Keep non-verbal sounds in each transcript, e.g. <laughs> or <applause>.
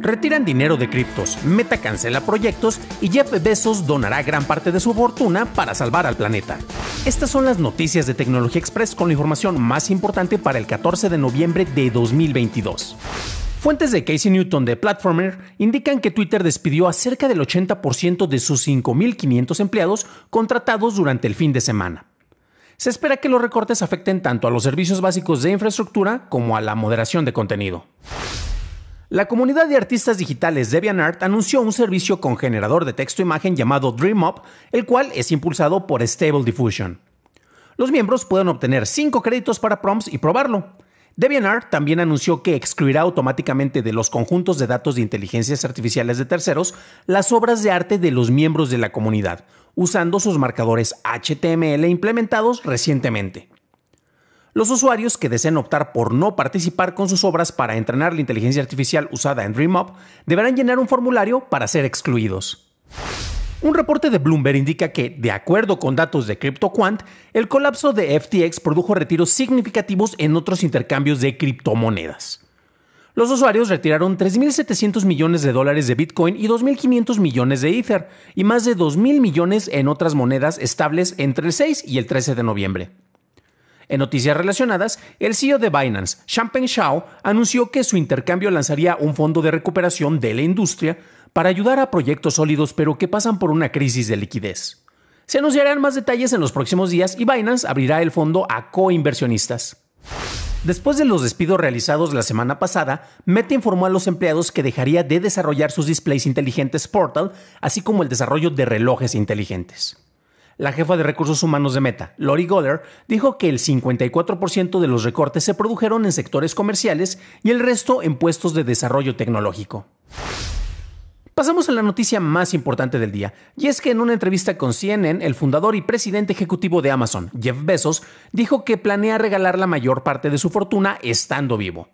Retiran dinero de criptos, Meta cancela proyectos y Jeff Bezos donará gran parte de su fortuna para salvar al planeta. Estas son las noticias de Tecnología Express con la información más importante para el 14 de noviembre de 2022. Fuentes de Casey Newton de Platformer indican que Twitter despidió a cerca del 80% de sus 5.500 empleados contratados durante el fin de semana se espera que los recortes afecten tanto a los servicios básicos de infraestructura como a la moderación de contenido. La comunidad de artistas digitales DeviantArt anunció un servicio con generador de texto-imagen e llamado DreamUp, el cual es impulsado por Stable Diffusion. Los miembros pueden obtener 5 créditos para prompts y probarlo. DeviantArt también anunció que excluirá automáticamente de los conjuntos de datos de inteligencias artificiales de terceros las obras de arte de los miembros de la comunidad, usando sus marcadores HTML implementados recientemente. Los usuarios que deseen optar por no participar con sus obras para entrenar la inteligencia artificial usada en DreamUp deberán llenar un formulario para ser excluidos. Un reporte de Bloomberg indica que, de acuerdo con datos de CryptoQuant, el colapso de FTX produjo retiros significativos en otros intercambios de criptomonedas. Los usuarios retiraron 3.700 millones de dólares de Bitcoin y 2.500 millones de Ether, y más de 2.000 millones en otras monedas estables entre el 6 y el 13 de noviembre. En noticias relacionadas, el CEO de Binance, Champeng Shao, anunció que su intercambio lanzaría un fondo de recuperación de la industria para ayudar a proyectos sólidos pero que pasan por una crisis de liquidez. Se nos darán más detalles en los próximos días y Binance abrirá el fondo a coinversionistas. Después de los despidos realizados la semana pasada, Meta informó a los empleados que dejaría de desarrollar sus displays inteligentes Portal, así como el desarrollo de relojes inteligentes. La jefa de recursos humanos de Meta, Lori Goller, dijo que el 54% de los recortes se produjeron en sectores comerciales y el resto en puestos de desarrollo tecnológico. Pasamos a la noticia más importante del día, y es que en una entrevista con CNN, el fundador y presidente ejecutivo de Amazon, Jeff Bezos, dijo que planea regalar la mayor parte de su fortuna estando vivo.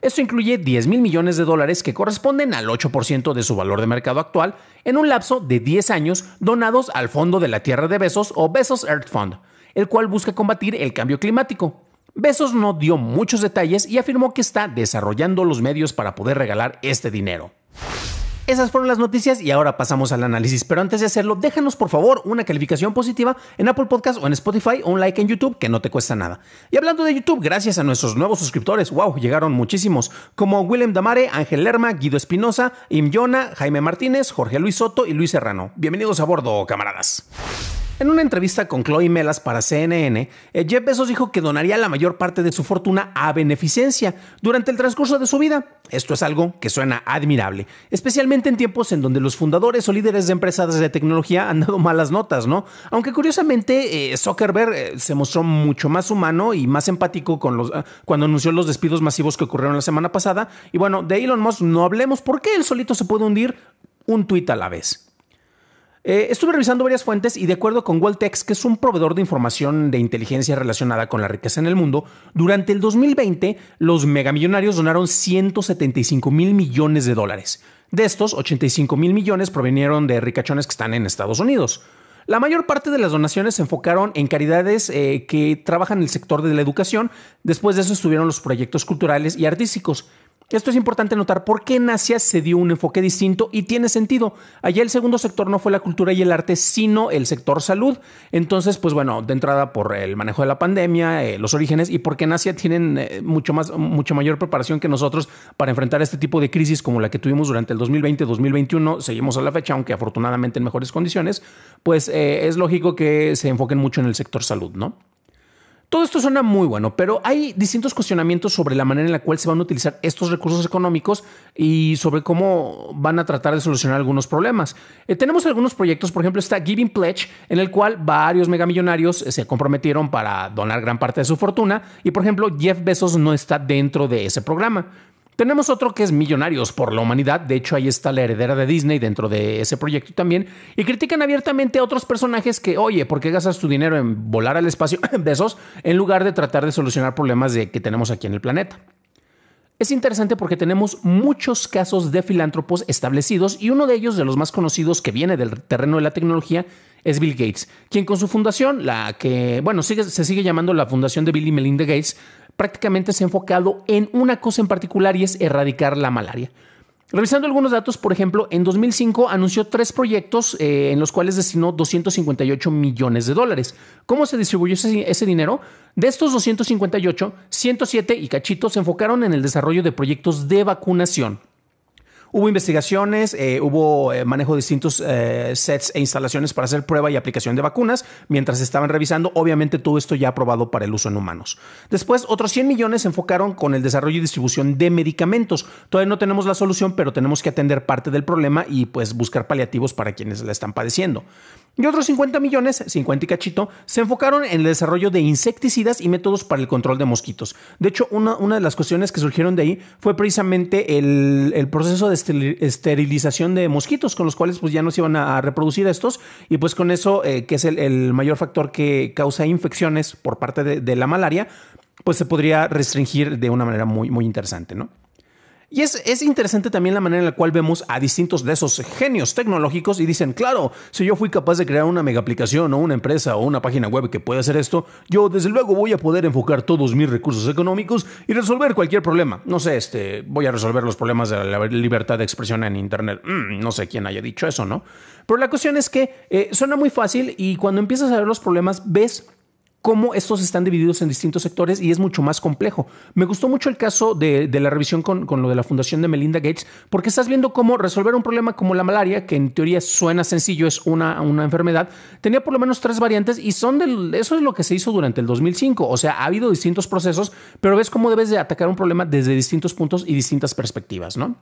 Esto incluye 10 mil millones de dólares que corresponden al 8% de su valor de mercado actual en un lapso de 10 años donados al Fondo de la Tierra de Bezos o Bezos Earth Fund, el cual busca combatir el cambio climático. Bezos no dio muchos detalles y afirmó que está desarrollando los medios para poder regalar este dinero. Esas fueron las noticias y ahora pasamos al análisis. Pero antes de hacerlo, déjanos por favor una calificación positiva en Apple Podcast o en Spotify o un like en YouTube que no te cuesta nada. Y hablando de YouTube, gracias a nuestros nuevos suscriptores, wow, llegaron muchísimos, como William Damare, Ángel Lerma, Guido Espinosa, Im Jona, Jaime Martínez, Jorge Luis Soto y Luis Serrano. Bienvenidos a bordo, camaradas. En una entrevista con Chloe Melas para CNN, eh, Jeff Bezos dijo que donaría la mayor parte de su fortuna a beneficencia durante el transcurso de su vida. Esto es algo que suena admirable, especialmente en tiempos en donde los fundadores o líderes de empresas de tecnología han dado malas notas, ¿no? Aunque curiosamente eh, Zuckerberg eh, se mostró mucho más humano y más empático con los, ah, cuando anunció los despidos masivos que ocurrieron la semana pasada. Y bueno, de Elon Musk no hablemos porque él solito se puede hundir un tuit a la vez. Eh, estuve revisando varias fuentes y de acuerdo con Waltex, que es un proveedor de información de inteligencia relacionada con la riqueza en el mundo, durante el 2020 los megamillonarios donaron 175 mil millones de dólares. De estos, 85 mil millones provinieron de ricachones que están en Estados Unidos. La mayor parte de las donaciones se enfocaron en caridades eh, que trabajan en el sector de la educación, después de eso estuvieron los proyectos culturales y artísticos. Esto es importante notar porque en Asia se dio un enfoque distinto y tiene sentido. Allá el segundo sector no fue la cultura y el arte, sino el sector salud. Entonces, pues bueno, de entrada por el manejo de la pandemia, eh, los orígenes y porque en Asia tienen eh, mucho más, mucha mayor preparación que nosotros para enfrentar este tipo de crisis como la que tuvimos durante el 2020-2021. Seguimos a la fecha, aunque afortunadamente en mejores condiciones. Pues eh, es lógico que se enfoquen mucho en el sector salud, ¿no? Todo esto suena muy bueno, pero hay distintos cuestionamientos sobre la manera en la cual se van a utilizar estos recursos económicos y sobre cómo van a tratar de solucionar algunos problemas. Eh, tenemos algunos proyectos, por ejemplo, está Giving Pledge, en el cual varios megamillonarios eh, se comprometieron para donar gran parte de su fortuna y, por ejemplo, Jeff Bezos no está dentro de ese programa. Tenemos otro que es Millonarios por la Humanidad, de hecho ahí está la heredera de Disney dentro de ese proyecto también, y critican abiertamente a otros personajes que, oye, ¿por qué gastas tu dinero en volar al espacio, besos, <laughs> en lugar de tratar de solucionar problemas de, que tenemos aquí en el planeta? Es interesante porque tenemos muchos casos de filántropos establecidos y uno de ellos, de los más conocidos que viene del terreno de la tecnología, es Bill Gates, quien con su fundación, la que, bueno, sigue, se sigue llamando la Fundación de Bill y Melinda Gates, prácticamente se ha enfocado en una cosa en particular y es erradicar la malaria. Revisando algunos datos, por ejemplo, en 2005 anunció tres proyectos eh, en los cuales destinó 258 millones de dólares. ¿Cómo se distribuyó ese, ese, dinero? De estos 258, 107 y cachito se enfocaron en el desarrollo de proyectos de vacunación. Hubo investigaciones, eh, hubo eh, manejo de distintos eh, sets e instalaciones para hacer prueba y aplicación de vacunas mientras estaban revisando, obviamente todo esto ya aprobado para el uso en humanos. Después, otros 100 millones se enfocaron con el desarrollo y distribución de medicamentos. Todavía no tenemos la solución, pero tenemos que atender parte del problema y pues buscar paliativos para quienes la están padeciendo y otros 50 millones, 50 y cachito, se enfocaron en el desarrollo de insecticidas y métodos para el control de mosquitos. De hecho, una, de las cuestiones que surgieron de ahí fue precisamente el, proceso de esterilización de mosquitos, con los cuales pues ya no se iban a, reproducir estos, y pues con eso, eh, que es el, mayor factor que causa infecciones por parte de, de la malaria, pues se podría restringir de una manera muy, muy interesante, ¿no? Y es, interesante también la manera en la cual vemos a distintos de esos genios tecnológicos y dicen, claro, si yo fui capaz de crear una mega aplicación o una empresa o una página web que puede hacer esto, yo desde luego voy a poder enfocar todos mis recursos económicos y resolver cualquier problema. No sé, este, voy a resolver los problemas de la libertad de expresión en Internet. Mm, no sé quién haya dicho eso, ¿no? Pero la cuestión es que eh, suena muy fácil y cuando empiezas a ver los problemas ves cómo estos están divididos en distintos sectores y es mucho más complejo. Me gustó mucho el caso de, la revisión con, lo de la fundación de Melinda Gates, porque estás viendo cómo resolver un problema como la malaria, que en teoría suena sencillo, es una, enfermedad, tenía por lo menos tres variantes y son eso es lo que se hizo durante el 2005. O sea, ha habido distintos procesos, pero ves cómo debes de atacar un problema desde distintos puntos y distintas perspectivas, ¿no?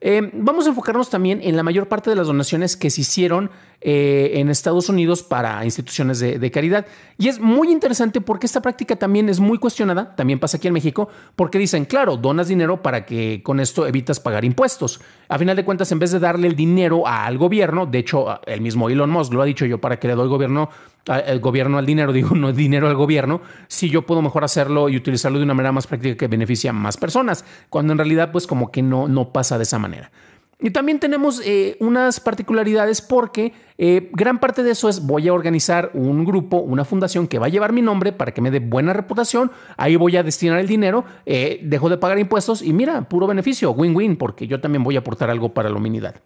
Em, vamos a enfocarnos también en la mayor parte de las donaciones que se hicieron eh, en Estados Unidos para instituciones de, caridad. Y es muy interesante porque esta práctica también es muy cuestionada, también pasa aquí en México, porque dicen, claro, donas dinero para que con esto evitas pagar impuestos. A final de cuentas, en vez de darle el dinero al gobierno, de hecho, el mismo Elon Musk lo ha dicho yo, ¿para que le doy gobierno el gobierno al dinero, <laughs> digo, no dinero al gobierno, si yo puedo mejor hacerlo y utilizarlo de una manera más práctica que beneficie a más personas, cuando en realidad pues como que no, no pasa de esa manera. Y también tenemos eh, unas particularidades porque eh, gran parte de eso es voy a organizar un grupo, una fundación que va a llevar mi nombre para que me dé buena reputación, ahí voy a destinar el dinero, eh, dejo de pagar impuestos y mira, puro beneficio, win-win, porque yo también voy a aportar algo para la humanidad.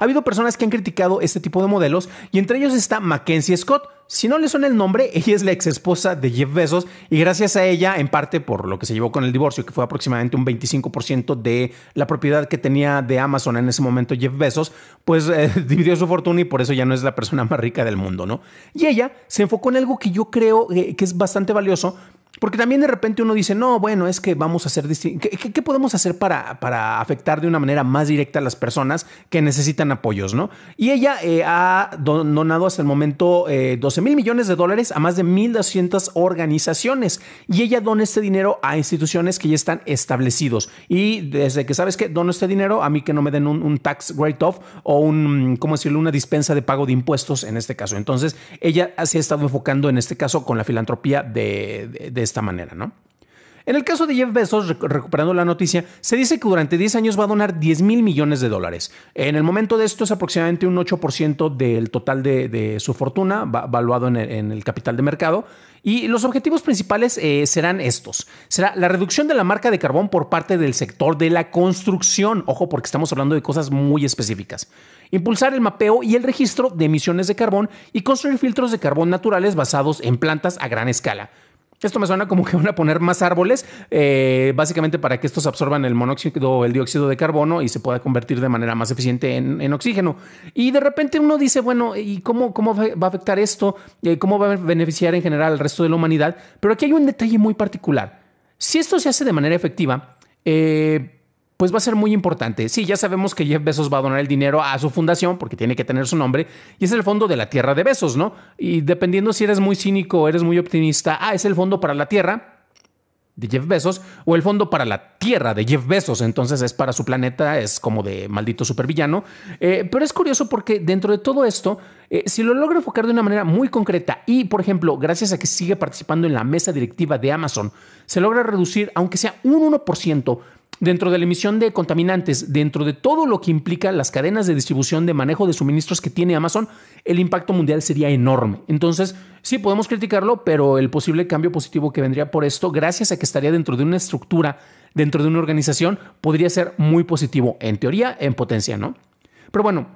Ha habido personas que han criticado este tipo de modelos y entre ellos está Mackenzie Scott. Si no le son el nombre, <laughs> ella es la ex esposa de Jeff Bezos y gracias a ella, en parte por lo que se llevó con el divorcio, que fue aproximadamente un 25% de la propiedad que tenía de Amazon en ese momento Jeff Bezos, pues eh, <laughs> dividió su fortuna y por eso ya no es la persona más rica del mundo, ¿no? Y ella se enfocó en algo que yo creo eh, que es bastante valioso, porque también de repente uno dice, no, bueno, es que vamos a hacer ¿Qué, ¿Qué, podemos hacer para, para afectar de una manera más directa a las personas que necesitan apoyos, no? Y ella eh, ha donado hasta el momento 12 eh, mil millones de dólares a más de 1.200 organizaciones. Y ella dona este dinero a instituciones que ya están establecidos. Y desde que sabes que dono este dinero, a mí que no me den un, tax write-off o un, ¿cómo decirlo?, una dispensa de pago de impuestos en este caso. Entonces, ella se ha estado enfocando en este caso con la filantropía de de esta manera, ¿no? En el caso de Jeff Bezos, recuperando la noticia, se dice que durante 10 años va a donar 10 mil millones de dólares. En el momento de esto es aproximadamente un 8% del total de, su fortuna, valuado en el, capital de mercado. Y los objetivos principales eh, serán estos. Será la reducción de la marca de carbón por parte del sector de la construcción. Ojo, porque estamos hablando de cosas muy específicas. Impulsar el mapeo y el registro de emisiones de carbón y construir filtros de carbón naturales basados en plantas a gran escala esto me suena como que van a poner más árboles, eh, básicamente para que estos absorban el monóxido, el dióxido de carbono y se pueda convertir de manera más eficiente en, oxígeno. Y de repente uno dice, bueno, ¿y cómo, cómo va a afectar esto? Eh, ¿Cómo va a beneficiar en general al resto de la humanidad? Pero aquí hay un detalle muy particular. Si esto se hace de manera efectiva, eh, pues va a ser muy importante. Sí, ya sabemos que Jeff Bezos va a donar el dinero a su fundación porque tiene que tener su nombre y es el fondo de la tierra de Bezos, ¿no? Y dependiendo si eres muy cínico o eres muy optimista, ah, es el fondo para la tierra de Jeff Bezos o el fondo para la tierra de Jeff Bezos, entonces es para su planeta, es como de maldito supervillano. Eh, pero es curioso porque dentro de todo esto, eh, si lo logra enfocar de una manera muy concreta y, por ejemplo, gracias a que sigue participando en la mesa directiva de Amazon, se logra reducir, aunque sea un 1%, dentro de la emisión de contaminantes, dentro de todo lo que implica las cadenas de distribución de manejo de suministros que tiene Amazon, el impacto mundial sería enorme. Entonces, sí, podemos criticarlo, pero el posible cambio positivo que vendría por esto, gracias a que estaría dentro de una estructura, dentro de una organización, podría ser muy positivo, en teoría, en potencia, ¿no? Pero bueno,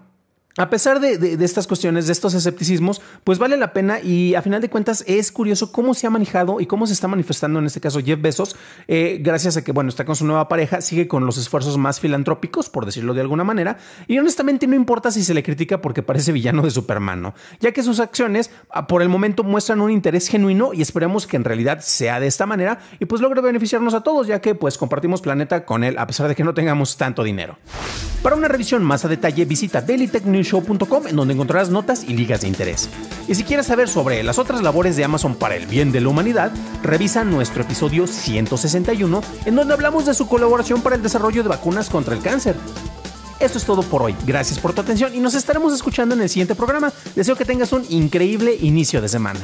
a pesar de, estas cuestiones, de estos escepticismos, pues vale la pena y a final de cuentas es curioso cómo se ha manejado y cómo se está manifestando en este caso Jeff Bezos, eh, gracias a que, bueno, está con su nueva pareja, sigue con los esfuerzos más filantrópicos, por decirlo de alguna manera, y honestamente no importa si se le critica porque parece villano de Superman, Ya que sus acciones ah, por el momento muestran un interés genuino y esperemos que en realidad sea de esta manera y pues logre beneficiarnos a todos, ya que pues compartimos planeta con él a pesar de que no tengamos tanto dinero. Para una revisión más a detalle, visita Daily Tech News show.com, en donde encontrarás notas y ligas de interés. Y si quieres saber sobre las otras labores de Amazon para el bien de la humanidad, revisa nuestro episodio 161 en donde hablamos de su colaboración para el desarrollo de vacunas contra el cáncer. Esto es todo por hoy. Gracias por tu atención y nos estaremos escuchando en el siguiente programa. Deseo que tengas un increíble inicio de semana.